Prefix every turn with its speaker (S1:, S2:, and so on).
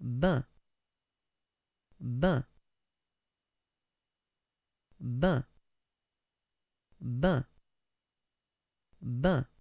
S1: bain bain bain bain
S2: bain